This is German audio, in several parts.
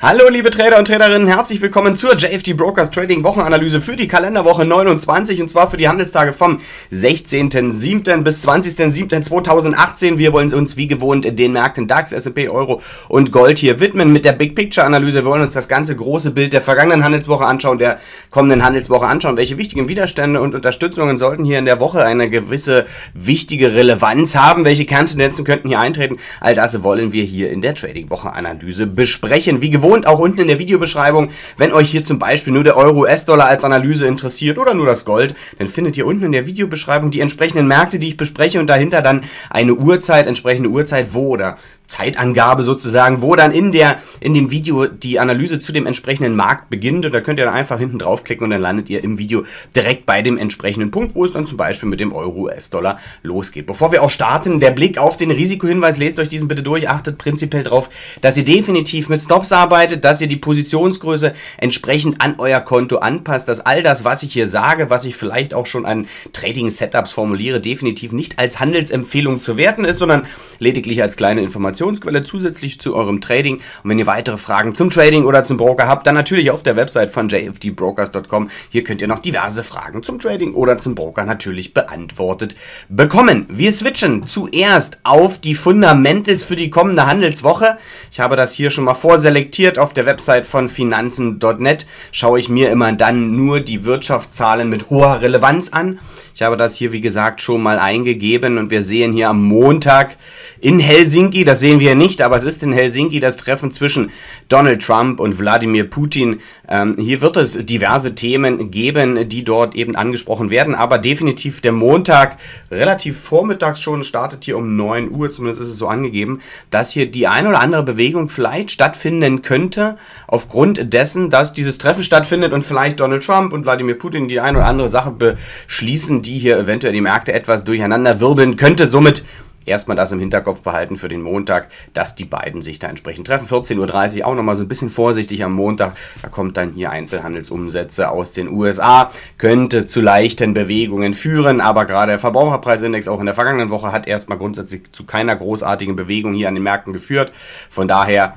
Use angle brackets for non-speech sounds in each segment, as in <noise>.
Hallo liebe Trader und Traderinnen, herzlich willkommen zur JFT Brokers Trading Wochenanalyse für die Kalenderwoche 29 und zwar für die Handelstage vom 16.07. bis 20.07.2018. Wir wollen uns wie gewohnt den Märkten DAX, S&P, Euro und Gold hier widmen mit der Big Picture Analyse. wollen Wir uns das ganze große Bild der vergangenen Handelswoche anschauen, der kommenden Handelswoche anschauen, welche wichtigen Widerstände und Unterstützungen sollten hier in der Woche eine gewisse wichtige Relevanz haben, welche Kerntendenzen könnten hier eintreten. All das wollen wir hier in der Trading Woche Analyse besprechen. Wie gewohnt gewohnt auch unten in der Videobeschreibung. Wenn euch hier zum Beispiel nur der Euro US-Dollar als Analyse interessiert oder nur das Gold, dann findet ihr unten in der Videobeschreibung die entsprechenden Märkte, die ich bespreche und dahinter dann eine Uhrzeit, entsprechende Uhrzeit, wo oder Zeitangabe sozusagen, wo dann in, der, in dem Video die Analyse zu dem entsprechenden Markt beginnt. Und da könnt ihr dann einfach hinten draufklicken und dann landet ihr im Video direkt bei dem entsprechenden Punkt, wo es dann zum Beispiel mit dem Euro-US-Dollar losgeht. Bevor wir auch starten, der Blick auf den Risikohinweis, lest euch diesen bitte durch, achtet prinzipiell darauf, dass ihr definitiv mit Stops arbeitet, dass ihr die Positionsgröße entsprechend an euer Konto anpasst, dass all das, was ich hier sage, was ich vielleicht auch schon an Trading-Setups formuliere, definitiv nicht als Handelsempfehlung zu werten ist, sondern lediglich als kleine Information Informationsquelle zusätzlich zu eurem Trading. Und wenn ihr weitere Fragen zum Trading oder zum Broker habt, dann natürlich auf der Website von jfdbrokers.com. Hier könnt ihr noch diverse Fragen zum Trading oder zum Broker natürlich beantwortet bekommen. Wir switchen zuerst auf die Fundamentals für die kommende Handelswoche. Ich habe das hier schon mal vorselektiert. Auf der Website von finanzen.net schaue ich mir immer dann nur die Wirtschaftszahlen mit hoher Relevanz an. Ich habe das hier, wie gesagt, schon mal eingegeben und wir sehen hier am Montag in Helsinki, das sehen wir nicht, aber es ist in Helsinki das Treffen zwischen Donald Trump und Wladimir Putin. Ähm, hier wird es diverse Themen geben, die dort eben angesprochen werden, aber definitiv der Montag, relativ vormittags schon, startet hier um 9 Uhr, zumindest ist es so angegeben, dass hier die ein oder andere Bewegung vielleicht stattfinden könnte, aufgrund dessen, dass dieses Treffen stattfindet und vielleicht Donald Trump und Wladimir Putin die ein oder andere Sache beschließen, die hier eventuell die Märkte etwas durcheinander wirbeln könnte. Somit erstmal das im Hinterkopf behalten für den Montag, dass die beiden sich da entsprechend treffen. 14.30 Uhr auch nochmal so ein bisschen vorsichtig am Montag. Da kommt dann hier Einzelhandelsumsätze aus den USA. Könnte zu leichten Bewegungen führen, aber gerade der Verbraucherpreisindex auch in der vergangenen Woche hat erstmal grundsätzlich zu keiner großartigen Bewegung hier an den Märkten geführt. Von daher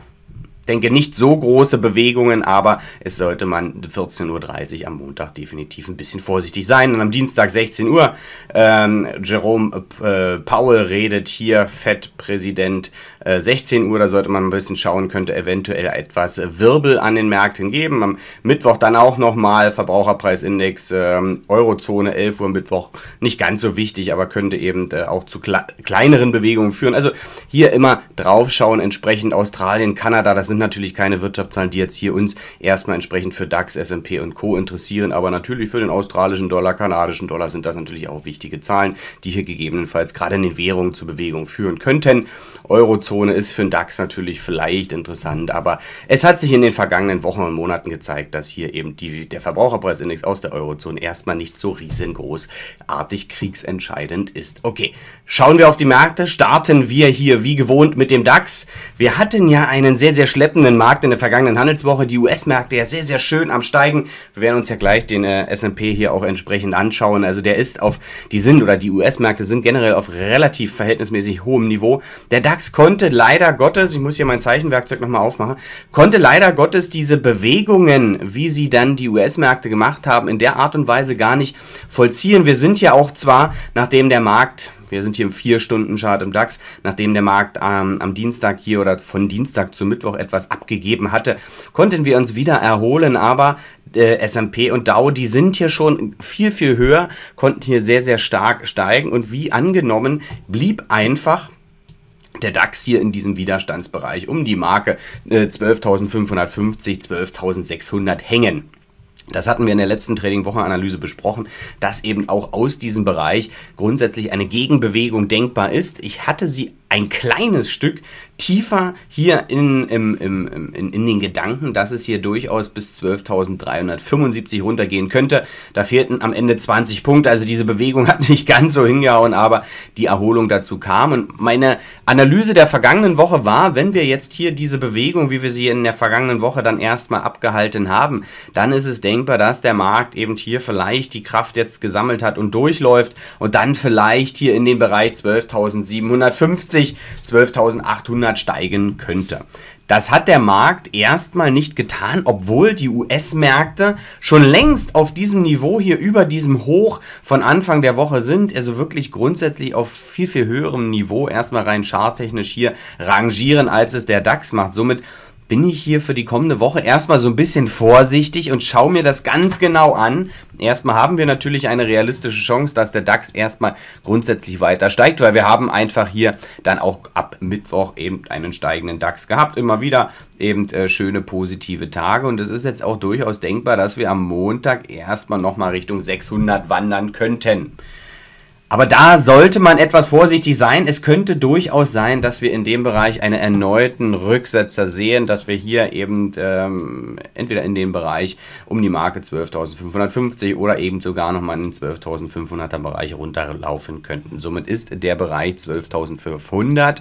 denke nicht so große Bewegungen, aber es sollte man 14.30 Uhr am Montag definitiv ein bisschen vorsichtig sein. Und am Dienstag 16 Uhr, ähm, Jerome äh, Powell redet hier, FED-Präsident, äh, 16 Uhr, da sollte man ein bisschen schauen, könnte eventuell etwas Wirbel an den Märkten geben. Am Mittwoch dann auch nochmal Verbraucherpreisindex, äh, Eurozone 11 Uhr Mittwoch, nicht ganz so wichtig, aber könnte eben äh, auch zu kle kleineren Bewegungen führen. Also hier immer draufschauen, entsprechend Australien, Kanada, das sind sind natürlich keine Wirtschaftszahlen, die jetzt hier uns erstmal entsprechend für DAX, S&P und Co. interessieren, aber natürlich für den australischen Dollar, kanadischen Dollar sind das natürlich auch wichtige Zahlen, die hier gegebenenfalls gerade in den Währungen zu Bewegung führen könnten. Eurozone ist für den DAX natürlich vielleicht interessant, aber es hat sich in den vergangenen Wochen und Monaten gezeigt, dass hier eben die, der Verbraucherpreisindex aus der Eurozone erstmal nicht so riesengroßartig kriegsentscheidend ist. Okay, schauen wir auf die Märkte, starten wir hier wie gewohnt mit dem DAX. Wir hatten ja einen sehr, sehr schleppen schleppenden Markt in der vergangenen Handelswoche. Die US-Märkte ja sehr, sehr schön am Steigen. Wir werden uns ja gleich den äh, S&P hier auch entsprechend anschauen. Also der ist auf, die sind oder die US-Märkte sind generell auf relativ verhältnismäßig hohem Niveau. Der DAX konnte leider Gottes, ich muss hier mein Zeichenwerkzeug nochmal aufmachen, konnte leider Gottes diese Bewegungen, wie sie dann die US-Märkte gemacht haben, in der Art und Weise gar nicht vollziehen. Wir sind ja auch zwar, nachdem der Markt wir sind hier im 4-Stunden-Chart im DAX, nachdem der Markt ähm, am Dienstag hier oder von Dienstag zu Mittwoch etwas abgegeben hatte, konnten wir uns wieder erholen, aber äh, S&P und Dow, die sind hier schon viel, viel höher, konnten hier sehr, sehr stark steigen und wie angenommen blieb einfach der DAX hier in diesem Widerstandsbereich um die Marke äh, 12.550, 12.600 hängen. Das hatten wir in der letzten Trading-Wochenanalyse besprochen, dass eben auch aus diesem Bereich grundsätzlich eine Gegenbewegung denkbar ist. Ich hatte sie ein kleines Stück tiefer hier in, im, im, in, in den Gedanken, dass es hier durchaus bis 12.375 runtergehen könnte. Da fehlten am Ende 20 Punkte, also diese Bewegung <laughs> hat nicht ganz so hingehauen, aber die Erholung dazu kam. Und meine Analyse der vergangenen Woche war, wenn wir jetzt hier diese Bewegung, wie wir sie in der vergangenen Woche dann erstmal abgehalten haben, dann ist es denkbar, dass der Markt eben hier vielleicht die Kraft jetzt gesammelt hat und durchläuft und dann vielleicht hier in den Bereich 12.750 12.850, 12.800 steigen könnte. Das hat der Markt erstmal nicht getan, obwohl die US-Märkte schon längst auf diesem Niveau hier über diesem Hoch von Anfang der Woche sind. Also wirklich grundsätzlich auf viel, viel höherem Niveau erstmal rein charttechnisch hier rangieren, als es der DAX macht. Somit bin ich hier für die kommende Woche erstmal so ein bisschen vorsichtig und schaue mir das ganz genau an. Erstmal haben wir natürlich eine realistische Chance, dass der DAX erstmal grundsätzlich weiter steigt, weil wir haben einfach hier dann auch ab Mittwoch eben einen steigenden DAX gehabt. Immer wieder eben äh, schöne positive Tage und es ist jetzt auch durchaus denkbar, dass wir am Montag erstmal nochmal Richtung 600 wandern könnten. Aber da sollte man etwas vorsichtig sein. Es könnte durchaus sein, dass wir in dem Bereich einen erneuten Rücksetzer sehen, dass wir hier eben ähm, entweder in dem Bereich um die Marke 12.550 oder eben sogar nochmal in den 12.500er Bereich runterlaufen könnten. Somit ist der Bereich 12.500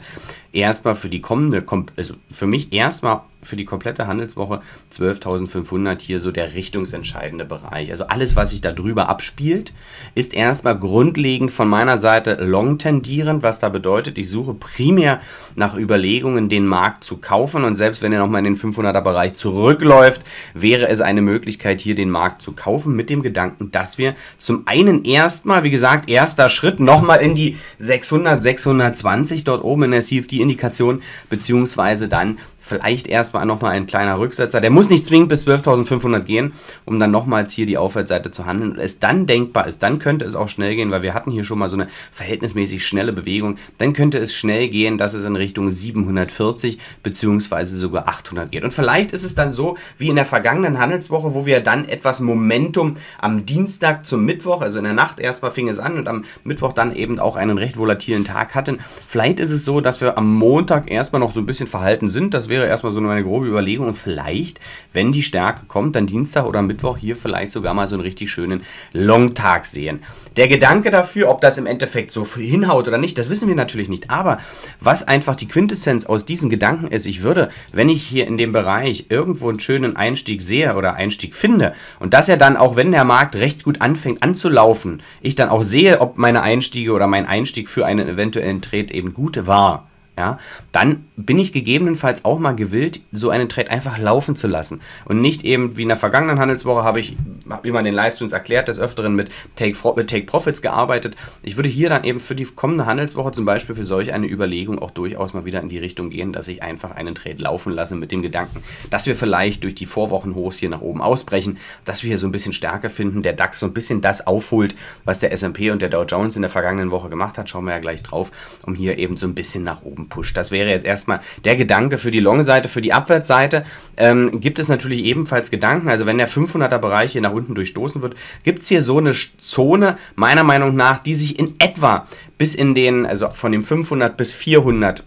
erstmal für die kommende, also für mich erstmal für die komplette Handelswoche 12.500 hier so der richtungsentscheidende Bereich. Also alles, was sich da drüber abspielt, ist erstmal grundlegend von meiner Seite long tendierend, was da bedeutet, ich suche primär nach Überlegungen, den Markt zu kaufen und selbst wenn er nochmal in den 500er Bereich zurückläuft, wäre es eine Möglichkeit, hier den Markt zu kaufen mit dem Gedanken, dass wir zum einen erstmal, wie gesagt, erster Schritt nochmal in die 600, 620 dort oben in der CFD-Indikation beziehungsweise dann vielleicht erstmal nochmal ein kleiner Rücksetzer. Der muss nicht zwingend bis 12.500 gehen, um dann nochmals hier die Aufwärtsseite zu handeln. Und es dann denkbar ist, dann könnte es auch schnell gehen, weil wir hatten hier schon mal so eine verhältnismäßig schnelle Bewegung. Dann könnte es schnell gehen, dass es in Richtung 740 beziehungsweise sogar 800 geht. Und vielleicht ist es dann so, wie in der vergangenen Handelswoche, wo wir dann etwas Momentum am Dienstag zum Mittwoch, also in der Nacht erstmal fing es an und am Mittwoch dann eben auch einen recht volatilen Tag hatten. Vielleicht ist es so, dass wir am Montag erstmal noch so ein bisschen verhalten sind, dass wir wäre erstmal so eine grobe Überlegung und vielleicht, wenn die Stärke kommt, dann Dienstag oder Mittwoch hier vielleicht sogar mal so einen richtig schönen Longtag sehen. Der Gedanke dafür, ob das im Endeffekt so hinhaut oder nicht, das wissen wir natürlich nicht, aber was einfach die Quintessenz aus diesen Gedanken ist, ich würde, wenn ich hier in dem Bereich irgendwo einen schönen Einstieg sehe oder Einstieg finde und dass er dann auch, wenn der Markt recht gut anfängt anzulaufen, ich dann auch sehe, ob meine Einstiege oder mein Einstieg für einen eventuellen Trade eben gut war ja, dann bin ich gegebenenfalls auch mal gewillt, so einen Trade einfach laufen zu lassen. Und nicht eben wie in der vergangenen Handelswoche habe ich, wie man in den Livestreams erklärt, des Öfteren mit Take, mit Take Profits gearbeitet. Ich würde hier dann eben für die kommende Handelswoche zum Beispiel für solch eine Überlegung auch durchaus mal wieder in die Richtung gehen, dass ich einfach einen Trade laufen lasse mit dem Gedanken, dass wir vielleicht durch die Vorwochenhochs hier nach oben ausbrechen, dass wir hier so ein bisschen Stärke finden, der DAX so ein bisschen das aufholt, was der S&P und der Dow Jones in der vergangenen Woche gemacht hat. Schauen wir ja gleich drauf, um hier eben so ein bisschen nach oben pusht. Das wäre jetzt erstmal der Gedanke für die Long-Seite, für die Abwärtsseite. Ähm, gibt es natürlich ebenfalls Gedanken, also wenn der 500er-Bereich hier nach unten durchstoßen wird, gibt es hier so eine Zone, meiner Meinung nach, die sich in etwa bis in den, also von dem 500 bis 400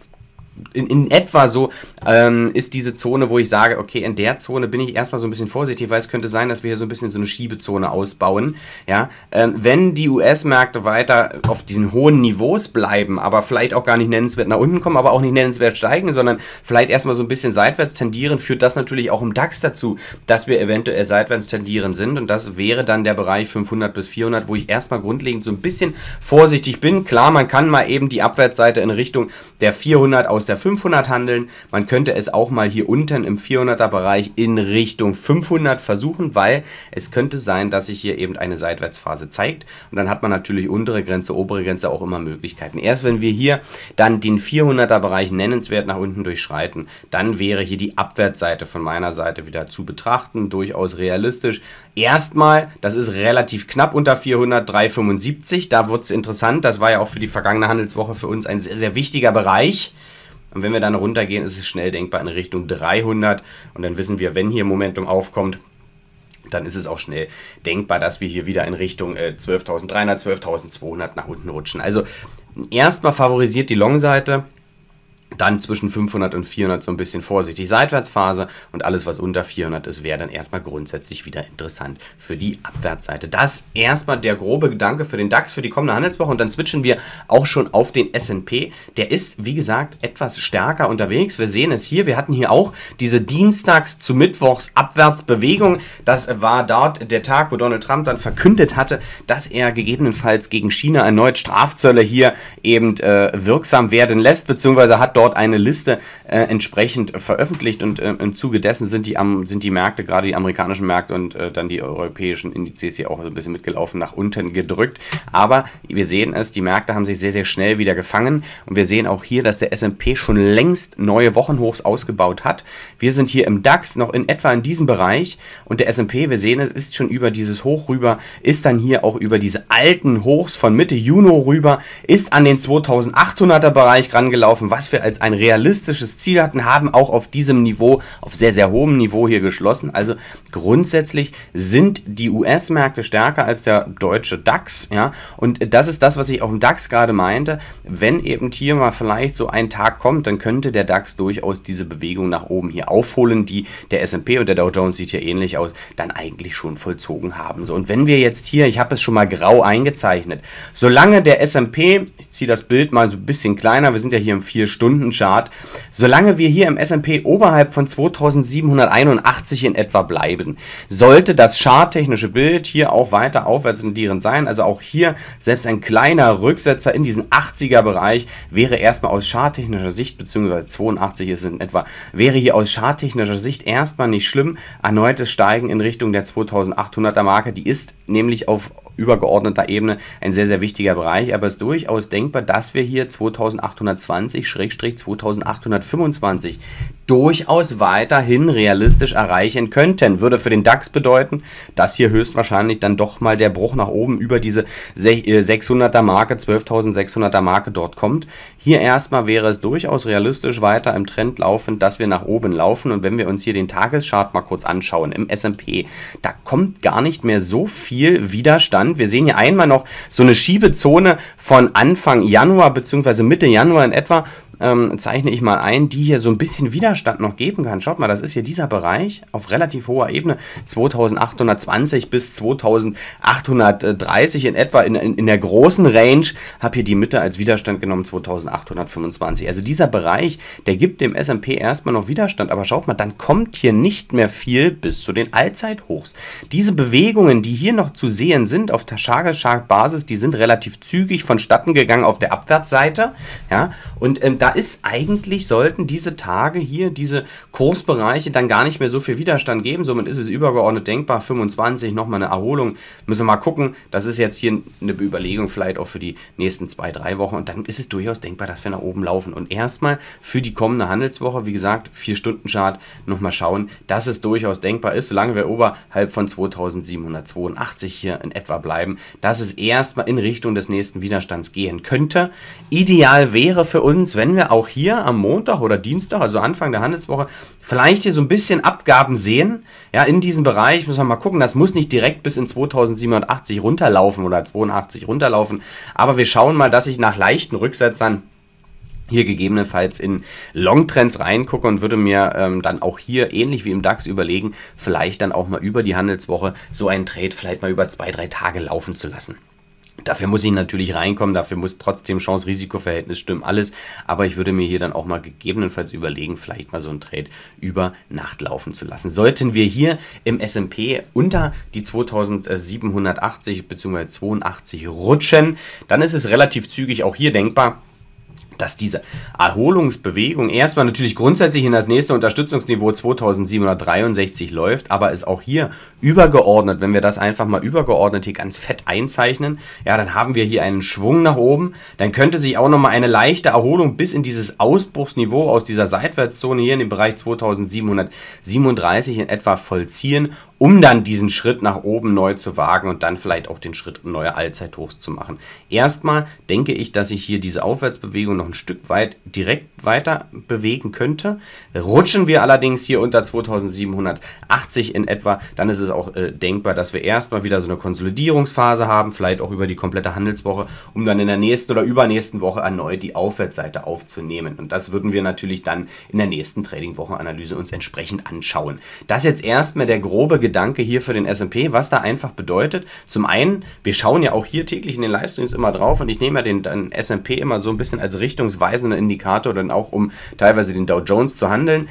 in, in etwa so ähm, ist diese Zone, wo ich sage, okay, in der Zone bin ich erstmal so ein bisschen vorsichtig, weil es könnte sein, dass wir hier so ein bisschen so eine Schiebezone ausbauen. Ja? Ähm, wenn die US-Märkte weiter auf diesen hohen Niveaus bleiben, aber vielleicht auch gar nicht nennenswert nach unten kommen, aber auch nicht nennenswert steigen, sondern vielleicht erstmal so ein bisschen seitwärts tendieren, führt das natürlich auch im DAX dazu, dass wir eventuell seitwärts tendieren sind. Und das wäre dann der Bereich 500 bis 400, wo ich erstmal grundlegend so ein bisschen vorsichtig bin. Klar, man kann mal eben die Abwärtsseite in Richtung der 400 aus der 500 handeln. Man könnte es auch mal hier unten im 400er Bereich in Richtung 500 versuchen, weil es könnte sein, dass sich hier eben eine Seitwärtsphase zeigt. Und dann hat man natürlich untere Grenze, obere Grenze auch immer Möglichkeiten. Erst wenn wir hier dann den 400er Bereich nennenswert nach unten durchschreiten, dann wäre hier die Abwärtsseite von meiner Seite wieder zu betrachten, durchaus realistisch. Erstmal, das ist relativ knapp unter 400, 375, da wird es interessant, das war ja auch für die vergangene Handelswoche für uns ein sehr, sehr wichtiger Bereich. Und wenn wir dann runtergehen, ist es schnell denkbar in Richtung 300. Und dann wissen wir, wenn hier Momentum aufkommt, dann ist es auch schnell denkbar, dass wir hier wieder in Richtung äh, 12.300, 12.200 nach unten rutschen. Also erstmal favorisiert die Long-Seite. Dann zwischen 500 und 400 so ein bisschen vorsichtig Seitwärtsphase und alles, was unter 400 ist, wäre dann erstmal grundsätzlich wieder interessant für die Abwärtsseite. Das erstmal der grobe Gedanke für den DAX für die kommende Handelswoche und dann switchen wir auch schon auf den S&P. Der ist, wie gesagt, etwas stärker unterwegs. Wir sehen es hier. Wir hatten hier auch diese Dienstags zu Mittwochs Abwärtsbewegung. Das war dort der Tag, wo Donald Trump dann verkündet hatte, dass er gegebenenfalls gegen China erneut Strafzölle hier eben äh, wirksam werden lässt, beziehungsweise hat dort dort eine Liste äh, entsprechend veröffentlicht und äh, im Zuge dessen sind die, am, sind die Märkte, gerade die amerikanischen Märkte und äh, dann die europäischen Indizes hier auch so ein bisschen mitgelaufen, nach unten gedrückt. Aber wir sehen es, die Märkte haben sich sehr, sehr schnell wieder gefangen und wir sehen auch hier, dass der S&P schon längst neue Wochenhochs ausgebaut hat. Wir sind hier im DAX noch in etwa in diesem Bereich und der S&P, wir sehen es, ist schon über dieses Hoch rüber, ist dann hier auch über diese alten Hochs von Mitte Juni rüber, ist an den 2800er Bereich rangelaufen, was wir als jetzt ein realistisches Ziel hatten, haben auch auf diesem Niveau, auf sehr, sehr hohem Niveau hier geschlossen. Also grundsätzlich sind die US-Märkte stärker als der deutsche DAX. Ja? Und das ist das, was ich auch im DAX gerade meinte. Wenn eben hier mal vielleicht so ein Tag kommt, dann könnte der DAX durchaus diese Bewegung nach oben hier aufholen, die der S&P und der Dow Jones sieht ja ähnlich aus, dann eigentlich schon vollzogen haben. So, und wenn wir jetzt hier, ich habe es schon mal grau eingezeichnet, solange der S&P, ich ziehe das Bild mal so ein bisschen kleiner, wir sind ja hier im 4-Stunden- Stundenchart, solange wir hier im S&P oberhalb von 2781 in etwa bleiben, sollte das charttechnische Bild hier auch weiter aufwärts tendierend sein. Also auch hier selbst ein kleiner Rücksetzer in diesen 80er Bereich wäre erstmal aus charttechnischer Sicht, beziehungsweise 82 ist in etwa, wäre hier aus charttechnischer Sicht erstmal nicht schlimm. Erneutes Steigen in Richtung der 2800er Marke, die ist nämlich auf übergeordneter Ebene ein sehr, sehr wichtiger Bereich. Aber es ist durchaus denkbar, dass wir hier 2820-2825 durchaus weiterhin realistisch erreichen könnten. Würde für den DAX bedeuten, dass hier höchstwahrscheinlich dann doch mal der Bruch nach oben über diese 600er äh, Marke, 12.600er Marke dort kommt. Hier erstmal wäre es durchaus realistisch, weiter im Trend laufend, dass wir nach oben laufen. Und wenn wir uns hier den Tageschart mal kurz anschauen im S&P, da kommt gar nicht mehr so viel Widerstand. Wir sehen hier einmal noch so eine Schiebezone von Anfang Januar bzw. Mitte Januar in etwa, ähm, zeichne ich mal ein, die hier so ein bisschen Widerstand noch geben kann. Schaut mal, das ist hier dieser Bereich auf relativ hoher Ebene, 2820 bis 2830 in etwa, in, in, in der großen Range, habe hier die Mitte als Widerstand genommen, 2825. Also dieser Bereich, der gibt dem S&P erstmal noch Widerstand, aber schaut mal, dann kommt hier nicht mehr viel bis zu den Allzeithochs. Diese Bewegungen, die hier noch zu sehen sind auf der Tagesschark-Basis, die sind relativ zügig vonstatten gegangen auf der Abwärtsseite, ja, und ähm, da ist eigentlich, sollten diese Tage hier, diese Kursbereiche dann gar nicht mehr so viel Widerstand geben. Somit ist es übergeordnet denkbar. 25, nochmal eine Erholung. Müssen wir mal gucken. Das ist jetzt hier eine Überlegung vielleicht auch für die nächsten zwei, drei Wochen. Und dann ist es durchaus denkbar, dass wir nach oben laufen. Und erstmal für die kommende Handelswoche, wie gesagt, 4-Stunden-Chart, nochmal schauen, dass es durchaus denkbar ist, solange wir oberhalb von 2782 hier in etwa bleiben, dass es erstmal in Richtung des nächsten Widerstands gehen könnte. Ideal wäre für uns, wenn wir wir auch hier am Montag oder Dienstag, also Anfang der Handelswoche, vielleicht hier so ein bisschen Abgaben sehen. Ja, in diesem Bereich müssen wir mal gucken. Das muss nicht direkt bis in 2780 runterlaufen oder 82 runterlaufen. Aber wir schauen mal, dass ich nach leichten Rücksetzern hier gegebenenfalls in Longtrends reingucke und würde mir ähm, dann auch hier ähnlich wie im DAX überlegen, vielleicht dann auch mal über die Handelswoche so einen Trade vielleicht mal über zwei, drei Tage laufen zu lassen. Dafür muss ich natürlich reinkommen, dafür muss trotzdem Chance-Risiko-Verhältnis stimmen, alles. Aber ich würde mir hier dann auch mal gegebenenfalls überlegen, vielleicht mal so einen Trade über Nacht laufen zu lassen. Sollten wir hier im S&P unter die 2780 bzw. 82 rutschen, dann ist es relativ zügig auch hier denkbar, dass diese Erholungsbewegung erstmal natürlich grundsätzlich in das nächste Unterstützungsniveau 2763 läuft, aber ist auch hier übergeordnet, wenn wir das einfach mal übergeordnet hier ganz fett einzeichnen, ja, dann haben wir hier einen Schwung nach oben, dann könnte sich auch nochmal eine leichte Erholung bis in dieses Ausbruchsniveau aus dieser Seitwärtszone hier in dem Bereich 2737 in etwa vollziehen um dann diesen Schritt nach oben neu zu wagen und dann vielleicht auch den Schritt neue Allzeithochs zu machen. Erstmal denke ich, dass ich hier diese Aufwärtsbewegung noch ein Stück weit direkt weiter bewegen könnte. Rutschen wir allerdings hier unter 2780 in etwa, dann ist es auch äh, denkbar, dass wir erstmal wieder so eine Konsolidierungsphase haben, vielleicht auch über die komplette Handelswoche, um dann in der nächsten oder übernächsten Woche erneut die Aufwärtsseite aufzunehmen. Und das würden wir natürlich dann in der nächsten Trading-Wochenanalyse uns entsprechend anschauen. Das jetzt erstmal der grobe Gedanke Gedanke hier für den S&P, was da einfach bedeutet. Zum einen, wir schauen ja auch hier täglich in den Livestreams immer drauf und ich nehme ja den, den S&P immer so ein bisschen als richtungsweisenden Indikator, dann auch um teilweise den Dow Jones zu handeln,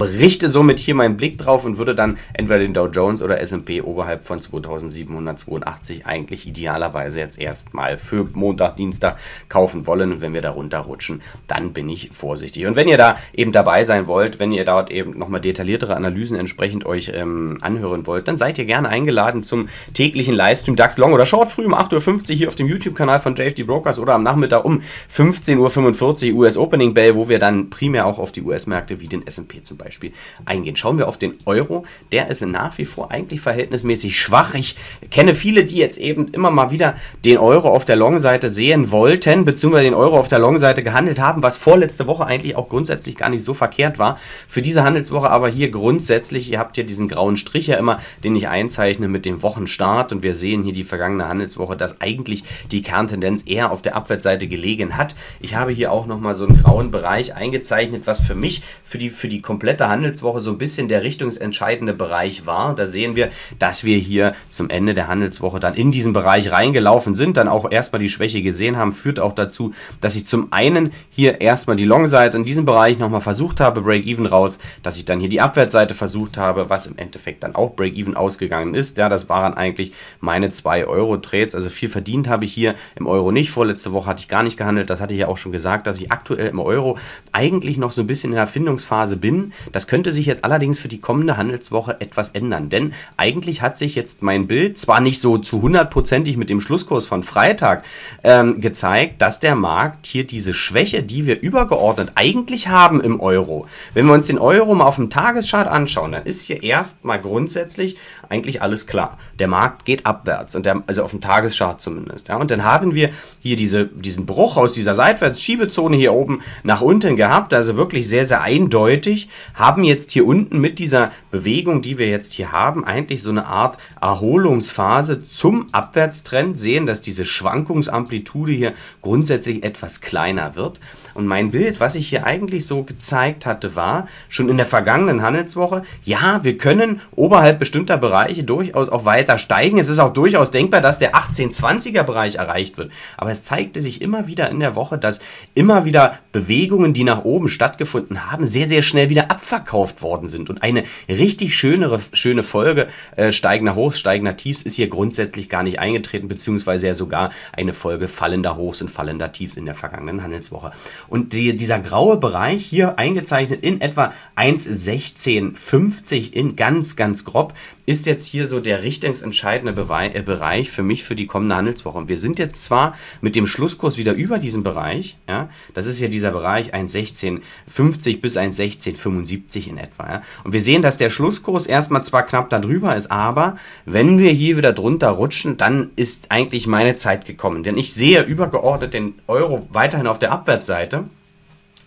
richte somit hier meinen Blick drauf und würde dann entweder den Dow Jones oder S&P oberhalb von 2782 eigentlich idealerweise jetzt erstmal für Montag, Dienstag kaufen wollen. Und wenn wir da runterrutschen, dann bin ich vorsichtig. Und wenn ihr da eben dabei sein wollt, wenn ihr dort eben nochmal detailliertere Analysen entsprechend euch ähm, anhören hören wollt, dann seid ihr gerne eingeladen zum täglichen Livestream DAX Long oder Short früh um 8.50 Uhr hier auf dem YouTube-Kanal von JFD Brokers oder am Nachmittag um 15.45 Uhr US Opening Bell, wo wir dann primär auch auf die US-Märkte wie den S&P zum Beispiel eingehen. Schauen wir auf den Euro, der ist nach wie vor eigentlich verhältnismäßig schwach. Ich kenne viele, die jetzt eben immer mal wieder den Euro auf der Long-Seite sehen wollten, beziehungsweise den Euro auf der Long-Seite gehandelt haben, was vorletzte Woche eigentlich auch grundsätzlich gar nicht so verkehrt war. Für diese Handelswoche aber hier grundsätzlich, ihr habt ja diesen grauen Strich immer, den ich einzeichne mit dem Wochenstart. Und wir sehen hier die vergangene Handelswoche, dass eigentlich die Kerntendenz eher auf der Abwärtsseite gelegen hat. Ich habe hier auch nochmal so einen grauen Bereich eingezeichnet, was für mich für die, für die komplette Handelswoche so ein bisschen der richtungsentscheidende Bereich war. Da sehen wir, dass wir hier zum Ende der Handelswoche dann in diesen Bereich reingelaufen sind, dann auch erstmal die Schwäche gesehen haben, führt auch dazu, dass ich zum einen hier erstmal die Long-Seite in diesem Bereich nochmal versucht habe, Break-Even raus, dass ich dann hier die Abwärtsseite versucht habe, was im Endeffekt dann auch auch Break-Even ausgegangen ist. Ja, das waren eigentlich meine 2 Euro Trades. Also viel verdient habe ich hier im Euro nicht. Vorletzte Woche hatte ich gar nicht gehandelt. Das hatte ich ja auch schon gesagt, dass ich aktuell im Euro eigentlich noch so ein bisschen in der Findungsphase bin. Das könnte sich jetzt allerdings für die kommende Handelswoche etwas ändern. Denn eigentlich hat sich jetzt mein Bild zwar nicht so zu hundertprozentig mit dem Schlusskurs von Freitag ähm, gezeigt, dass der Markt hier diese Schwäche, die wir übergeordnet eigentlich haben im Euro, wenn wir uns den Euro mal auf dem Tageschart anschauen, dann ist hier erstmal grundsätzlich grundsätzlich eigentlich alles klar. Der Markt geht abwärts, und der, also auf dem Tageschart zumindest. Ja. Und dann haben wir hier diese, diesen Bruch aus dieser Seitwärtsschiebezone hier oben nach unten gehabt, also wirklich sehr, sehr eindeutig, haben jetzt hier unten mit dieser Bewegung, die wir jetzt hier haben, eigentlich so eine Art Erholungsphase zum Abwärtstrend, sehen, dass diese Schwankungsamplitude hier grundsätzlich etwas kleiner wird. Und mein Bild, was ich hier eigentlich so gezeigt hatte, war schon in der vergangenen Handelswoche, ja, wir können oberhalb bestimmter Bereiche durchaus auch weiter steigen. Es ist auch durchaus denkbar, dass der 1820 er Bereich erreicht wird. Aber es zeigte sich immer wieder in der Woche, dass immer wieder Bewegungen, die nach oben stattgefunden haben, sehr, sehr schnell wieder abverkauft worden sind. Und eine richtig schönere, schöne Folge äh, steigender Hochs, steigender Tiefs ist hier grundsätzlich gar nicht eingetreten, beziehungsweise ja sogar eine Folge fallender Hochs und fallender Tiefs in der vergangenen Handelswoche. Und die, dieser graue Bereich hier eingezeichnet in etwa 1,1650 in ganz, ganz grob, ist jetzt hier so der richtungsentscheidende äh, Bereich für mich für die kommende Handelswoche. Und wir sind jetzt zwar mit dem Schlusskurs wieder über diesem Bereich, ja, das ist ja dieser Bereich 1,1650 bis 1,1675 in etwa. Ja. Und wir sehen, dass der Schlusskurs erstmal zwar knapp darüber ist, aber wenn wir hier wieder drunter rutschen, dann ist eigentlich meine Zeit gekommen. Denn ich sehe übergeordnet den Euro weiterhin auf der Abwärtsseite.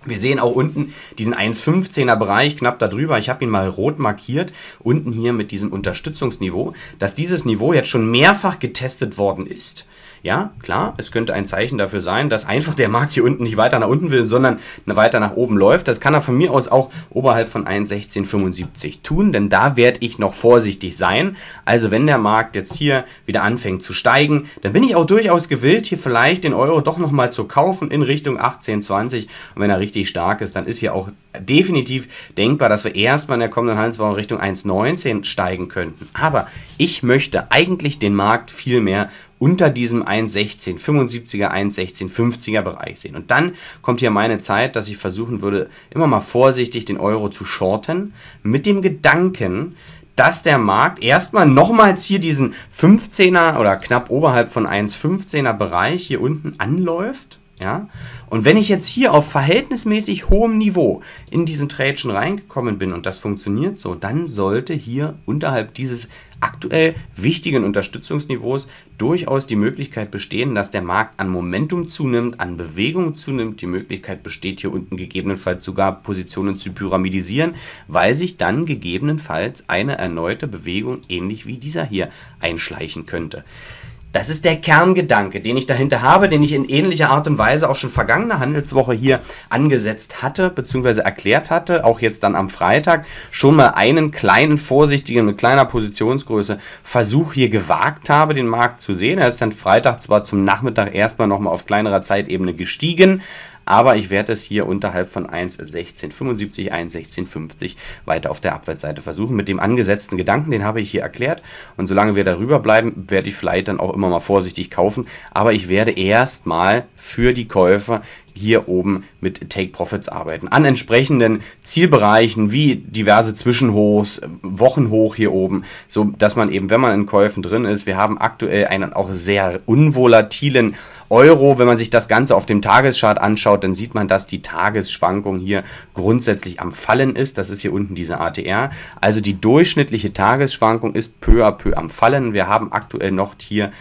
Wir sehen auch unten diesen 1,15er Bereich knapp darüber. Ich habe ihn mal rot markiert. Unten hier mit diesem Unterstützungsniveau, dass dieses Niveau jetzt schon mehrfach getestet worden ist. Ja, klar, es könnte ein Zeichen dafür sein, dass einfach der Markt hier unten nicht weiter nach unten will, sondern weiter nach oben läuft. Das kann er von mir aus auch oberhalb von 1,1675 tun, denn da werde ich noch vorsichtig sein. Also wenn der Markt jetzt hier wieder anfängt zu steigen, dann bin ich auch durchaus gewillt, hier vielleicht den Euro doch nochmal zu kaufen in Richtung 18,20. Und wenn er richtig richtig stark ist, dann ist ja auch definitiv denkbar, dass wir erstmal in der kommenden Handelswoche Richtung 1,19 steigen könnten. Aber ich möchte eigentlich den Markt viel mehr unter diesem 1,16, 75er, 1,16, 50er Bereich sehen. Und dann kommt hier meine Zeit, dass ich versuchen würde, immer mal vorsichtig den Euro zu shorten, mit dem Gedanken, dass der Markt erstmal nochmals hier diesen 15er oder knapp oberhalb von 1,15er Bereich hier unten anläuft ja? Und wenn ich jetzt hier auf verhältnismäßig hohem Niveau in diesen Trädchen reingekommen bin und das funktioniert so, dann sollte hier unterhalb dieses aktuell wichtigen Unterstützungsniveaus durchaus die Möglichkeit bestehen, dass der Markt an Momentum zunimmt, an Bewegung zunimmt. Die Möglichkeit besteht hier unten gegebenenfalls sogar Positionen zu pyramidisieren, weil sich dann gegebenenfalls eine erneute Bewegung ähnlich wie dieser hier einschleichen könnte. Das ist der Kerngedanke, den ich dahinter habe, den ich in ähnlicher Art und Weise auch schon vergangene Handelswoche hier angesetzt hatte, beziehungsweise erklärt hatte, auch jetzt dann am Freitag schon mal einen kleinen, vorsichtigen, mit kleiner Positionsgröße Versuch hier gewagt habe, den Markt zu sehen. Er ist dann Freitag zwar zum Nachmittag erstmal nochmal auf kleinerer Zeitebene gestiegen, aber ich werde es hier unterhalb von 1,1675, 1,1650 weiter auf der Abwärtsseite versuchen mit dem angesetzten Gedanken, den habe ich hier erklärt und solange wir darüber bleiben, werde ich vielleicht dann auch immer mal vorsichtig kaufen, aber ich werde erstmal für die Käufer hier oben mit Take Profits arbeiten. An entsprechenden Zielbereichen wie diverse Zwischenhochs, Wochenhoch hier oben, so dass man eben, wenn man in Käufen drin ist, wir haben aktuell einen auch sehr unvolatilen Euro. Wenn man sich das Ganze auf dem Tageschart anschaut, dann sieht man, dass die Tagesschwankung hier grundsätzlich am Fallen ist. Das ist hier unten diese ATR. Also die durchschnittliche Tagesschwankung ist peu à peu am Fallen. Wir haben aktuell noch hier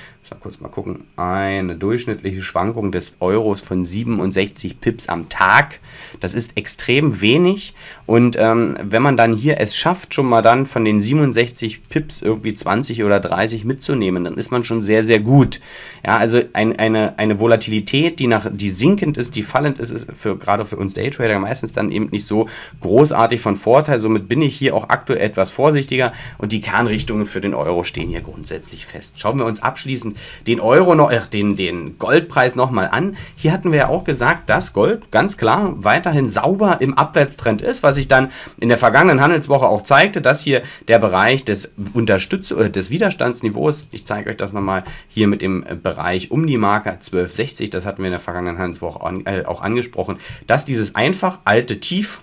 kurz mal gucken, eine durchschnittliche Schwankung des Euros von 67 Pips am Tag. Das ist extrem wenig. Und ähm, wenn man dann hier es schafft, schon mal dann von den 67 Pips irgendwie 20 oder 30 mitzunehmen, dann ist man schon sehr, sehr gut. Ja, also ein, eine, eine Volatilität, die, nach, die sinkend ist, die fallend ist, ist für, gerade für uns Daytrader meistens dann eben nicht so großartig von Vorteil. Somit bin ich hier auch aktuell etwas vorsichtiger und die Kernrichtungen für den Euro stehen hier grundsätzlich fest. Schauen wir uns abschließend den Euro noch, äh, den, den Goldpreis nochmal an. Hier hatten wir ja auch gesagt, dass Gold ganz klar weiterhin sauber im Abwärtstrend ist, was sich dann in der vergangenen Handelswoche auch zeigte, dass hier der Bereich des Unterstütz äh, des Widerstandsniveaus, ich zeige euch das nochmal hier mit dem äh, Bereich um die Marke 1260, das hatten wir in der vergangenen Handelswoche an, äh, auch angesprochen, dass dieses einfach alte Tief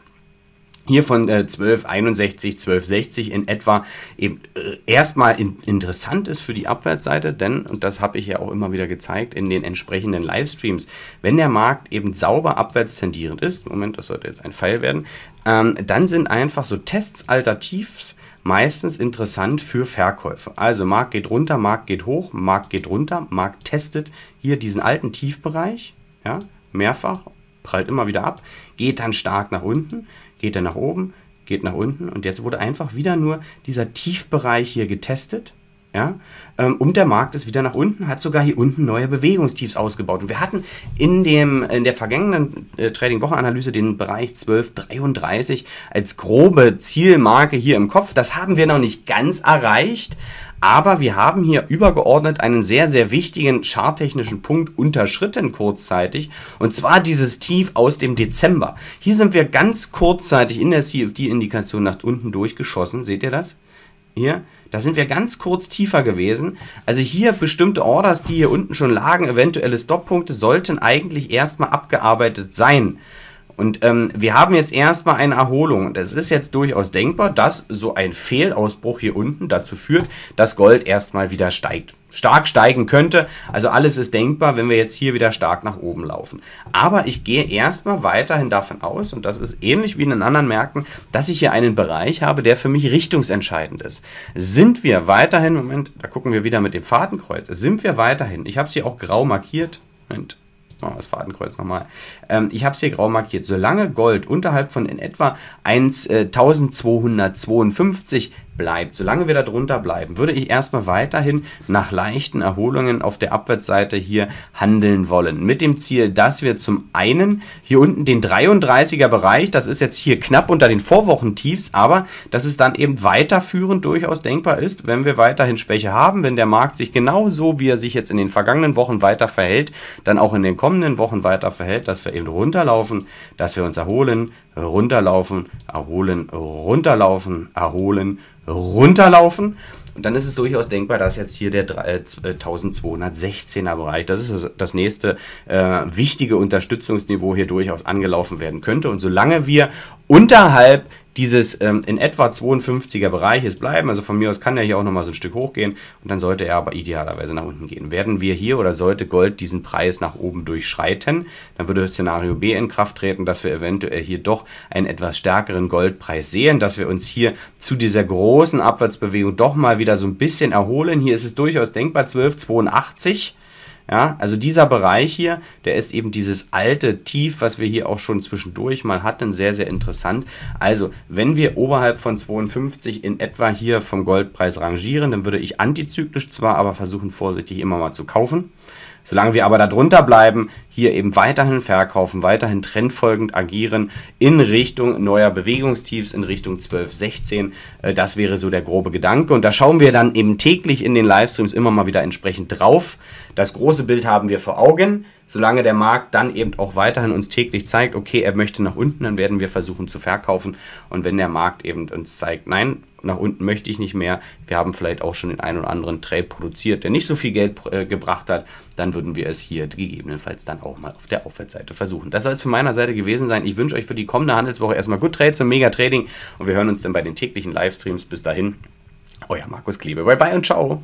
hier von äh, 1261, 1260 in etwa eben äh, erstmal in, interessant ist für die Abwärtsseite, denn, und das habe ich ja auch immer wieder gezeigt in den entsprechenden Livestreams, wenn der Markt eben sauber abwärts tendierend ist, Moment, das sollte jetzt ein Pfeil werden, ähm, dann sind einfach so Tests alter Tiefs meistens interessant für Verkäufe. Also Markt geht runter, Markt geht hoch, Markt geht runter, Markt testet hier diesen alten Tiefbereich, ja, mehrfach, prallt immer wieder ab, geht dann stark nach unten, geht er nach oben, geht nach unten und jetzt wurde einfach wieder nur dieser Tiefbereich hier getestet. Ja, ähm, und der Markt ist wieder nach unten, hat sogar hier unten neue Bewegungstiefs ausgebaut. Und wir hatten in, dem, in der vergangenen äh, Trading-Woche-Analyse den Bereich 1233 als grobe Zielmarke hier im Kopf. Das haben wir noch nicht ganz erreicht, aber wir haben hier übergeordnet einen sehr, sehr wichtigen charttechnischen Punkt unterschritten kurzzeitig. Und zwar dieses Tief aus dem Dezember. Hier sind wir ganz kurzzeitig in der CFD-Indikation nach unten durchgeschossen. Seht ihr das? Hier. Da sind wir ganz kurz tiefer gewesen. Also hier bestimmte Orders, die hier unten schon lagen, eventuelle Stopppunkte, sollten eigentlich erstmal abgearbeitet sein. Und ähm, wir haben jetzt erstmal eine Erholung. Und es ist jetzt durchaus denkbar, dass so ein Fehlausbruch hier unten dazu führt, dass Gold erstmal wieder steigt. Stark steigen könnte. Also alles ist denkbar, wenn wir jetzt hier wieder stark nach oben laufen. Aber ich gehe erstmal weiterhin davon aus, und das ist ähnlich wie in den anderen Märkten, dass ich hier einen Bereich habe, der für mich richtungsentscheidend ist. Sind wir weiterhin, Moment, da gucken wir wieder mit dem Fadenkreuz, sind wir weiterhin, ich habe es hier auch grau markiert, Moment, Oh, das Fadenkreuz nochmal. Ähm, ich habe es hier grau markiert. Solange Gold unterhalb von in etwa 1252 bleibt, solange wir da drunter bleiben, würde ich erstmal weiterhin nach leichten Erholungen auf der Abwärtsseite hier handeln wollen. Mit dem Ziel, dass wir zum einen hier unten den 33er Bereich, das ist jetzt hier knapp unter den Vorwochentiefs, aber dass es dann eben weiterführend durchaus denkbar ist, wenn wir weiterhin Schwäche haben, wenn der Markt sich genauso, wie er sich jetzt in den vergangenen Wochen weiter verhält, dann auch in den kommenden Wochen weiter verhält, dass wir eben runterlaufen, dass wir uns erholen, runterlaufen, erholen, runterlaufen, erholen, runterlaufen. Und dann ist es durchaus denkbar, dass jetzt hier der 1216er äh, äh, Bereich, das ist das nächste äh, wichtige Unterstützungsniveau hier durchaus angelaufen werden könnte. Und solange wir unterhalb dieses ähm, in etwa 52er Bereiches bleiben. Also von mir aus kann er hier auch nochmal so ein Stück hochgehen und dann sollte er aber idealerweise nach unten gehen. Werden wir hier oder sollte Gold diesen Preis nach oben durchschreiten, dann würde Szenario B in Kraft treten, dass wir eventuell hier doch einen etwas stärkeren Goldpreis sehen, dass wir uns hier zu dieser großen Abwärtsbewegung doch mal wieder so ein bisschen erholen. Hier ist es durchaus denkbar 12,82 ja, also dieser Bereich hier, der ist eben dieses alte Tief, was wir hier auch schon zwischendurch mal hatten, sehr, sehr interessant. Also, wenn wir oberhalb von 52 in etwa hier vom Goldpreis rangieren, dann würde ich antizyklisch zwar, aber versuchen vorsichtig immer mal zu kaufen. Solange wir aber darunter bleiben, hier eben weiterhin verkaufen, weiterhin trendfolgend agieren in Richtung neuer Bewegungstiefs, in Richtung 12, 16, äh, das wäre so der grobe Gedanke. Und da schauen wir dann eben täglich in den Livestreams immer mal wieder entsprechend drauf. Das große Bild haben wir vor Augen solange der Markt dann eben auch weiterhin uns täglich zeigt, okay, er möchte nach unten, dann werden wir versuchen zu verkaufen. Und wenn der Markt eben uns zeigt, nein, nach unten möchte ich nicht mehr, wir haben vielleicht auch schon den einen oder anderen Trade produziert, der nicht so viel Geld äh, gebracht hat, dann würden wir es hier gegebenenfalls dann auch mal auf der Aufwärtsseite versuchen. Das soll es von meiner Seite gewesen sein. Ich wünsche euch für die kommende Handelswoche erstmal gut Trades und Mega Trading und wir hören uns dann bei den täglichen Livestreams. Bis dahin, euer Markus Klebe. Bye bye und ciao.